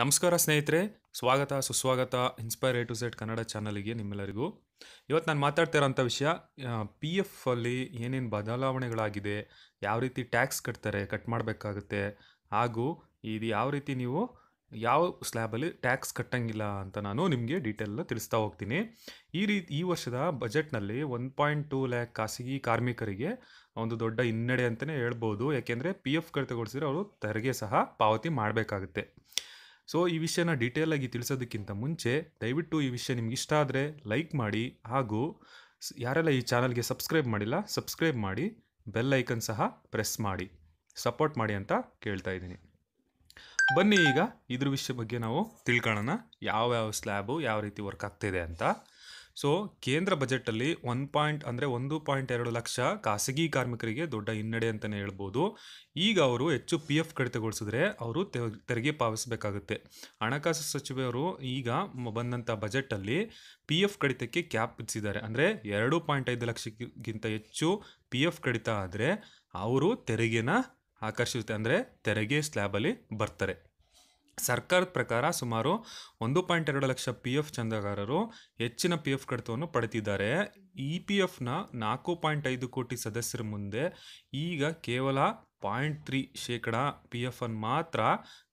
ನಮಸ್ಕಾರ ಸ್ನೇಹಿತರೆ ಸ್ವಾಗತ ಸುಸ್ವಾಗತ inspire a to set Kannada ಚಾನಲಿಗೆ ನಿಮ್ಮೆಲ್ಲರಿಗೂ ಇವತ್ತು ನಾನು ಮಾತಾಡ್ತಿರೋಂಥ ವಿಷಯ ಪಿ ಎಫ್ ಅಲ್ಲಿ ಏನೇನು ಬದಲಾವಣೆಗಳಾಗಿದೆ ಯಾವ ರೀತಿ ಟ್ಯಾಕ್ಸ್ ಕಟ್ತಾರೆ ಕಟ್ ಮಾಡಬೇಕಾಗುತ್ತೆ ಹಾಗೂ ಇದು ಯಾವ ರೀತಿ ನೀವು ಯಾವ ಸ್ಲ್ಯಾಬಲ್ಲಿ ಟ್ಯಾಕ್ಸ್ ಕಟ್ಟಂಗಿಲ್ಲ ಅಂತ ನಾನು ನಿಮಗೆ ಡೀಟೇಲ್ನ ತಿಳಿಸ್ತಾ ಹೋಗ್ತೀನಿ ಈ ರೀತಿ ಈ ವರ್ಷದ ಬಜೆಟ್ನಲ್ಲಿ ಒನ್ ಪಾಯಿಂಟ್ ಟೂ ಲ್ಯಾಕ್ ಖಾಸಗಿ ಕಾರ್ಮಿಕರಿಗೆ ಒಂದು ದೊಡ್ಡ ಹಿನ್ನಡೆ ಅಂತಲೇ ಹೇಳ್ಬೋದು ಯಾಕೆಂದರೆ ಪಿ ಎಫ್ ಕಡಿತಗೊಳಿಸಿದ್ರೆ ಅವರು ತೆರಿಗೆ ಸಹ ಪಾವತಿ ಮಾಡಬೇಕಾಗುತ್ತೆ ಸೊ ಈ ವಿಷಯನ ಡೀಟೇಲ್ ಆಗಿ ತಿಳಿಸೋದಕ್ಕಿಂತ ಮುಂಚೆ ದಯವಿಟ್ಟು ಈ ವಿಷಯ ನಿಮ್ಗೆ ಇಷ್ಟ ಆದರೆ ಲೈಕ್ ಮಾಡಿ ಹಾಗೂ ಯಾರೆಲ್ಲ ಈ ಚಾನಲ್ಗೆ ಸಬ್ಸ್ಕ್ರೈಬ್ ಮಾಡಿಲ್ಲ ಸಬ್ಸ್ಕ್ರೈಬ್ ಮಾಡಿ ಬೆಲ್ ಐಕನ್ ಸಹ ಪ್ರೆಸ್ ಮಾಡಿ ಸಪೋರ್ಟ್ ಮಾಡಿ ಅಂತ ಕೇಳ್ತಾ ಇದ್ದೀನಿ ಬನ್ನಿ ಈಗ ಇದ್ರ ವಿಷಯ ಬಗ್ಗೆ ನಾವು ತಿಳ್ಕೊಳ್ಳೋಣ ಯಾವ್ಯಾವ ಸ್ಲ್ಯಾಬು ಯಾವ ರೀತಿ ವರ್ಕ್ ಆಗ್ತಿದೆ ಅಂತ ಸೊ ಕೇಂದ್ರ ಬಜೆಟಲ್ಲಿ ಒನ್ ಪಾಯಿಂಟ್ ಅಂದರೆ ಒಂದು ಪಾಯಿಂಟ್ ಎರಡು ಲಕ್ಷ ಖಾಸಗಿ ಕಾರ್ಮಿಕರಿಗೆ ದೊಡ್ಡ ಹಿನ್ನಡೆ ಅಂತಲೇ ಹೇಳ್ಬೋದು ಈಗ ಅವರು ಹೆಚ್ಚು ಪಿ ಎಫ್ ಕಡಿತಗೊಳಿಸಿದ್ರೆ ಅವರು ತೆರಿಗೆ ಪಾವತಿಸಬೇಕಾಗುತ್ತೆ ಹಣಕಾಸು ಸಚಿವರು ಈಗ ಬಂದಂಥ ಬಜೆಟಲ್ಲಿ ಪಿ ಎಫ್ ಕಡಿತಕ್ಕೆ ಕ್ಯಾಪ್ ವಿಧಿಸಿದ್ದಾರೆ ಅಂದರೆ ಎರಡು ಪಾಯಿಂಟ್ ಐದು ಲಕ್ಷಕ್ಕಿಂತ ಹೆಚ್ಚು ಪಿ ಎಫ್ ಕಡಿತ ಆದರೆ ಅವರು ತೆರಿಗೆನ ಆಕರ್ಷಿಸುತ್ತೆ ಅಂದರೆ ತೆರಿಗೆ ಸ್ಲ್ಯಾಬಲ್ಲಿ ಬರ್ತಾರೆ ಸರ್ಕಾರದ ಪ್ರಕಾರ ಸುಮಾರು ಒಂದು ಪಾಯಿಂಟ್ ಎರಡು ಲಕ್ಷ ಪಿ ಎಫ್ ಚಂದಗಾರರು ಹೆಚ್ಚಿನ ಪಿ ಎಫ್ ಕಡಿತವನ್ನು ಪಡೆದಿದ್ದಾರೆ ಇ ಪಿ ಎಫ್ನ ನಾಲ್ಕು ಪಾಯಿಂಟ್ ಐದು ಕೋಟಿ ಸದಸ್ಯರ ಮುಂದೆ ಈಗ ಕೇವಲ ಪಾಯಿಂಟ್ ತ್ರೀ ಶೇಕಡ ಪಿ ಎಫ್ ಅನ್ನು ಮಾತ್ರ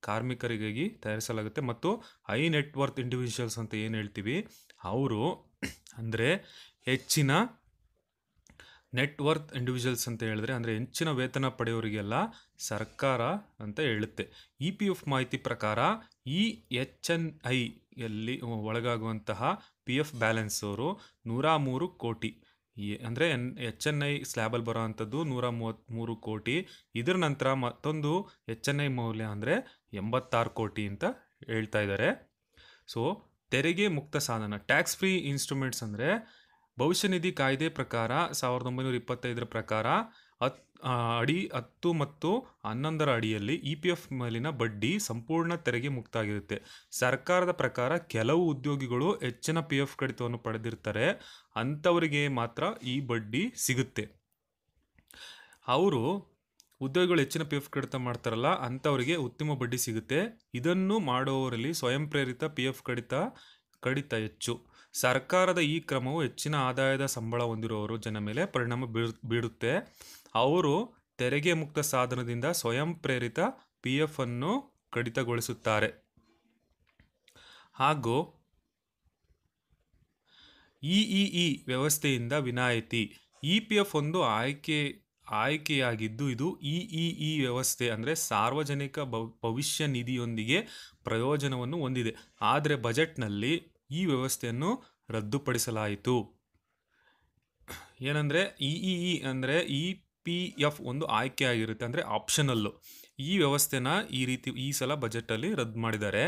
ಕಾರ್ಮಿಕರಿಗಾಗಿ ತಯಾರಿಸಲಾಗುತ್ತೆ ಮತ್ತು ಹೈ ನೆಟ್ವರ್ತ್ ಇಂಡಿವಿಜುವಲ್ಸ್ ಅಂತ ಏನು ಹೇಳ್ತೀವಿ ಅವರು ಅಂದರೆ ಹೆಚ್ಚಿನ ನೆಟ್ವರ್ತ್ ಇಂಡಿವಿಜುವಲ್ಸ್ ಅಂತ ಹೇಳಿದ್ರೆ ಅಂದರೆ ಹೆಚ್ಚಿನ ವೇತನ ಪಡೆಯೋರಿಗೆಲ್ಲ ಸರ್ಕಾರ ಅಂತ ಹೇಳುತ್ತೆ ಇ ಪಿ ಎಫ್ ಮಾಹಿತಿ ಪ್ರಕಾರ ಈ ಎಚ್ ಎನ್ ಐ ಒಳಗಾಗುವಂತಹ ಪಿ ಎಫ್ ಬ್ಯಾಲೆನ್ಸ್ ಅವರು ನೂರ ಮೂರು ಕೋಟಿ ಅಂದರೆ ಎನ್ ಎಚ್ ಎನ್ ಐ ಸ್ಲ್ಯಾಬಲ್ಲಿ ಬರೋ ಅಂಥದ್ದು ನೂರ ಮೂರು ಕೋಟಿ ಇದರ ನಂತರ ಮತ್ತೊಂದು ಎಚ್ ಎನ್ ಐ ಮೌಲ್ಯ ಅಂದರೆ ಎಂಬತ್ತಾರು ಕೋಟಿ ಅಂತ ಹೇಳ್ತಾ ಇದ್ದಾರೆ ಸೊ ತೆರಿಗೆ ಮುಕ್ತ ಸಾಧನ ಟ್ಯಾಕ್ಸ್ ಫ್ರೀ ಇನ್ಸ್ಟ್ರೂಮೆಂಟ್ಸ್ ಅಂದರೆ ಭವಿಷ್ಯ ನಿಧಿ ಕಾಯ್ದೆ ಪ್ರಕಾರ ಸಾವಿರದ ಒಂಬೈನೂರ ಇಪ್ಪತ್ತೈದರ ಪ್ರಕಾರ ಹತ್ ಅಡಿ ಹತ್ತು ಮತ್ತು ಹನ್ನೊಂದರ ಅಡಿಯಲ್ಲಿ ಇ ಪಿ ಎಫ್ ಮೇಲಿನ ಬಡ್ಡಿ ಸಂಪೂರ್ಣ ತೆರಿಗೆ ಮುಕ್ತ ಆಗಿರುತ್ತೆ ಸರ್ಕಾರದ ಪ್ರಕಾರ ಕೆಲವು ಉದ್ಯೋಗಿಗಳು ಹೆಚ್ಚಿನ ಪಿ ಎಫ್ ಕಡಿತವನ್ನು ಪಡೆದಿರ್ತಾರೆ ಅಂಥವರಿಗೆ ಮಾತ್ರ ಈ ಬಡ್ಡಿ ಸಿಗುತ್ತೆ ಅವರು ಉದ್ಯೋಗಿಗಳು ಹೆಚ್ಚಿನ ಪಿ ಎಫ್ ಕಡಿತ ಮಾಡ್ತಾರಲ್ಲ ಅಂಥವರಿಗೆ ಉತ್ತಮ ಬಡ್ಡಿ ಸಿಗುತ್ತೆ ಇದನ್ನು ಮಾಡುವವರಲ್ಲಿ ಸ್ವಯಂ ಪ್ರೇರಿತ ಪಿ ಎಫ್ ಕಡಿತ ಕಡಿತ ಹೆಚ್ಚು ಸರ್ಕಾರದ ಈ ಕ್ರಮವು ಹೆಚ್ಚಿನ ಆದಾಯದ ಸಂಬಳ ಹೊಂದಿರುವವರು ಜನ ಮೇಲೆ ಪರಿಣಾಮ ಬೀಳುತ್ತೆ ಅವರು ತೆರಿಗೆ ಮುಕ್ತ ಸಾಧನದಿಂದ ಸ್ವಯಂ ಪ್ರೇರಿತ ಪಿ ಎಫ್ ಅನ್ನು ಕಡಿತಗೊಳಿಸುತ್ತಾರೆ ಹಾಗೂ ಇಇಇ e e e ವ್ಯವಸ್ಥೆಯಿಂದ ವಿನಾಯಿತಿ ಇ ಪಿ ಎಫ್ ಒಂದು ಆಯ್ಕೆ ಆಯ್ಕೆಯಾಗಿದ್ದು ಇದು ಇಇಇ ವ್ಯವಸ್ಥೆ ಅಂದರೆ ಸಾರ್ವಜನಿಕ ಭವಿಷ್ಯ ನಿಧಿಯೊಂದಿಗೆ ಪ್ರಯೋಜನವನ್ನು ಹೊಂದಿದೆ ಆದರೆ ಬಜೆಟ್ನಲ್ಲಿ ಈ ವ್ಯವಸ್ಥೆಯನ್ನು ರದ್ದುಪಡಿಸಲಾಯಿತು ಏನಂದರೆ ಇ ಇ ಇ ಅಂದರೆ ಇ ಪಿ ಎಫ್ ಒಂದು ಆಯ್ಕೆ ಆಗಿರುತ್ತೆ ಅಂದರೆ ಆಪ್ಷನಲ್ಲು ಈ ವ್ಯವಸ್ಥೆನ ಈ ರೀತಿ ಈ ಸಲ ಬಜೆಟಲ್ಲಿ ರದ್ದು ಮಾಡಿದ್ದಾರೆ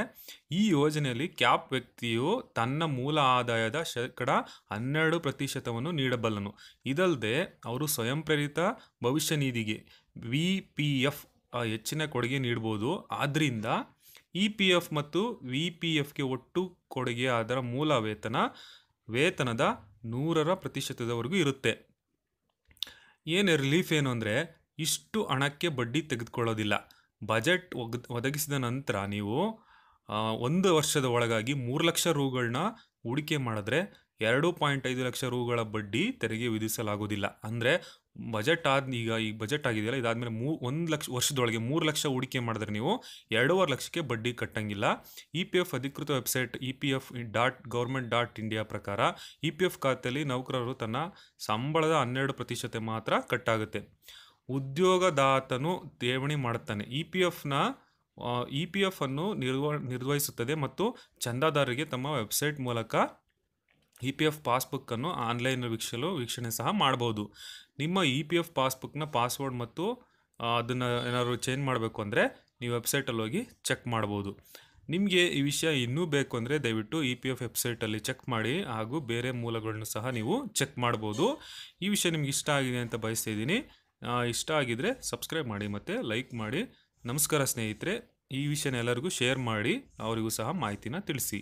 ಈ ಯೋಜನೆಯಲ್ಲಿ ಕ್ಯಾಪ್ ವ್ಯಕ್ತಿಯು ತನ್ನ ಮೂಲ ಆದಾಯದ ಶೇಕಡ ಹನ್ನೆರಡು ಪ್ರತಿಶತವನ್ನು ನೀಡಬಲ್ಲನು ಇದಲ್ಲದೆ ಅವರು ಸ್ವಯಂ ಪ್ರೇರಿತ ಭವಿಷ್ಯ ನಿಧಿಗೆ ವಿ ಪಿ ಎಫ್ ಹೆಚ್ಚಿನ ಕೊಡುಗೆ ನೀಡ್ಬೋದು ಆದ್ದರಿಂದ ಇ ಪಿ ಎಫ್ ಮತ್ತು ವಿ ಪಿ ಎಫ್ಗೆ ಒಟ್ಟು ಕೊಡುಗೆ ಅದರ ಮೂಲ ವೇತನ ವೇತನದ ನೂರರ ಪ್ರತಿಶತದವರೆಗೂ ಇರುತ್ತೆ ಏನು ರಿಲೀಫ್ ಏನು ಅಂದರೆ ಇಷ್ಟು ಹಣಕ್ಕೆ ಬಡ್ಡಿ ತೆಗೆದುಕೊಳ್ಳೋದಿಲ್ಲ ಬಜೆಟ್ ಒಗ್ ಒದಗಿಸಿದ ನಂತರ ನೀವು ಒಂದು ವರ್ಷದ ಒಳಗಾಗಿ ಮೂರು ಲಕ್ಷ ರೂಗಳನ್ನ ಹೂಡಿಕೆ ಮಾಡಿದ್ರೆ ಎರಡು ಪಾಯಿಂಟ್ ಐದು ಲಕ್ಷ ರೂಗಳ ಬಡ್ಡಿ ತೆರಿಗೆ ವಿಧಿಸಲಾಗುವುದಿಲ್ಲ ಅಂದರೆ ಬಜೆಟ್ ಆದ ಈಗ ಈ ಬಜೆಟ್ ಆಗಿದೆಯಲ್ಲ ಇದಾದಮೇಲೆ ಮೂ ಒಂದು ಲಕ್ಷ ವರ್ಷದೊಳಗೆ ಮೂರು ಲಕ್ಷ ಹೂಡಿಕೆ ಮಾಡಿದ್ರೆ ನೀವು ಎರಡೂವರೆ ಲಕ್ಷಕ್ಕೆ ಬಡ್ಡಿ ಕಟ್ಟಂಗಿಲ್ಲ ಇ ಪಿ ಎಫ್ ಅಧಿಕೃತ website E P F dot government dot India ಪ್ರಕಾರ ಇ ಪಿ ಎಫ್ ಖಾತೆಯಲ್ಲಿ ನೌಕರರು ತನ್ನ ಸಂಬಳದ ಹನ್ನೆರಡು ಪ್ರತಿಶತ ಮಾತ್ರ ಕಟ್ಟಾಗುತ್ತೆ ಉದ್ಯೋಗದಾತನು ಠೇವಣಿ ಮಾಡುತ್ತಾನೆ ಇ ಪಿ ಎಫ್ನ ಇ ಪಿ ಎಫ್ ಅನ್ನು ನಿರ್ವ ನಿರ್ವಹಿಸುತ್ತದೆ ಮತ್ತು ಚಂದಾದಾರರಿಗೆ ತಮ್ಮ ವೆಬ್ಸೈಟ್ ಮೂಲಕ ಇ ಪಿ ಎಫ್ ಪಾಸ್ಬುಕ್ಕನ್ನು ಆನ್ಲೈನ್ ವೀಕ್ಷಲು ವೀಕ್ಷಣೆ ಸಹ ಮಾಡ್ಬೋದು ನಿಮ್ಮ ಇ ಪಿ ಎಫ್ ಪಾಸ್ಬುಕ್ನ ಪಾಸ್ವರ್ಡ್ ಮತ್ತು ಅದನ್ನು ಏನಾದ್ರು ಚೇಂಜ್ ಮಾಡಬೇಕು ಅಂದರೆ ನೀವು ವೆಬ್ಸೈಟಲ್ಲಿ ಹೋಗಿ ಚೆಕ್ ಮಾಡ್ಬೋದು ನಿಮಗೆ ಈ ವಿಷಯ ಇನ್ನೂ ಬೇಕು ಅಂದರೆ ದಯವಿಟ್ಟು ಇ ಪಿ ಎಫ್ ವೆಬ್ಸೈಟಲ್ಲಿ ಚೆಕ್ ಮಾಡಿ ಹಾಗೂ ಬೇರೆ ಮೂಲಗಳನ್ನು ಸಹ ನೀವು ಚೆಕ್ ಮಾಡ್ಬೋದು ಈ ವಿಷಯ ನಿಮ್ಗೆ ಇಷ್ಟ ಆಗಿದೆ ಅಂತ ಬಯಸ್ತಿದ್ದೀನಿ ಇಷ್ಟ ಆಗಿದರೆ ಸಬ್ಸ್ಕ್ರೈಬ್ ಮಾಡಿ ಮತ್ತು ಲೈಕ್ ಮಾಡಿ ನಮಸ್ಕಾರ ಸ್ನೇಹಿತರೆ ಈ ವಿಷಯನ ಎಲ್ಲರಿಗೂ ಶೇರ್ ಮಾಡಿ ಅವರಿಗೂ ಸಹ ಮಾಹಿತಿನ ತಿಳಿಸಿ